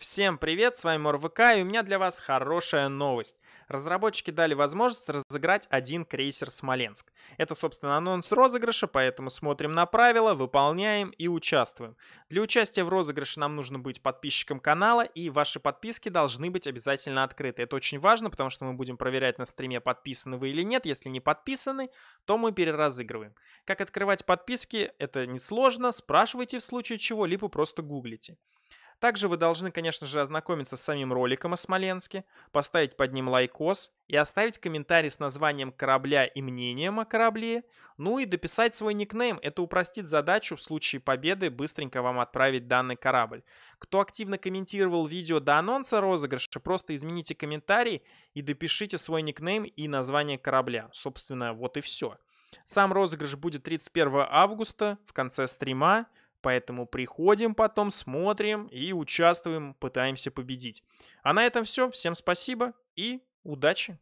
Всем привет, с вами МорВК и у меня для вас хорошая новость. Разработчики дали возможность разыграть один крейсер «Смоленск». Это, собственно, анонс розыгрыша, поэтому смотрим на правила, выполняем и участвуем. Для участия в розыгрыше нам нужно быть подписчиком канала, и ваши подписки должны быть обязательно открыты. Это очень важно, потому что мы будем проверять на стриме, подписаны вы или нет. Если не подписаны, то мы переразыгрываем. Как открывать подписки, это несложно, спрашивайте в случае чего, либо просто гуглите. Также вы должны, конечно же, ознакомиться с самим роликом о Смоленске, поставить под ним лайкос и оставить комментарий с названием корабля и мнением о корабле, ну и дописать свой никнейм. Это упростит задачу в случае победы быстренько вам отправить данный корабль. Кто активно комментировал видео до анонса розыгрыша, просто измените комментарий и допишите свой никнейм и название корабля. Собственно, вот и все. Сам розыгрыш будет 31 августа в конце стрима. Поэтому приходим потом, смотрим и участвуем, пытаемся победить. А на этом все. Всем спасибо и удачи!